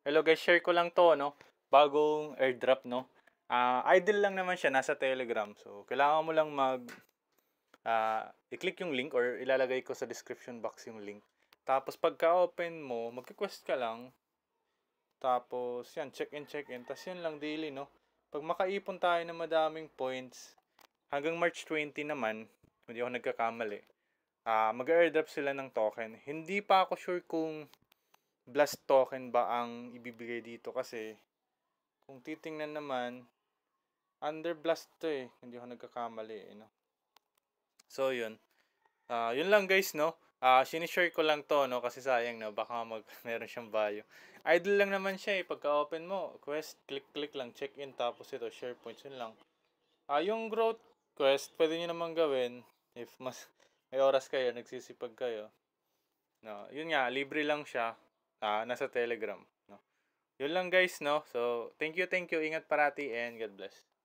Hello guys, share ko lang to, no? Bagong airdrop, no? Uh, idle lang naman siya, nasa Telegram. So, kailangan mo lang mag... Uh, i-click yung link or ilalagay ko sa description box yung link. Tapos, pagka-open mo, magki-quest ka lang. Tapos, yan, check-in, check-in. Tapos, yan lang, daily, no? Pag makaipon tayo ng madaming points, hanggang March 20 naman, hindi ako nagkakamali, uh, mag-airdrop sila ng token. Hindi pa ako sure kung blast token ba ang ibibigay dito kasi kung titingnan naman under blast to eh hindi ako nagkakamali eh, no? so yun uh, yun lang guys no uh, sinishare ko lang to no kasi sayang no? baka mag meron siyang value idle lang naman siya eh pagka open mo quest click click lang check in tapos ito share points yun lang uh, yung growth quest pwede niyo naman gawin if mas may oras kayo nagsisipag kayo no yun nga libre lang siya uh, nasa Telegram. No? Yun lang guys, no? So, thank you, thank you. Ingat parati and God bless.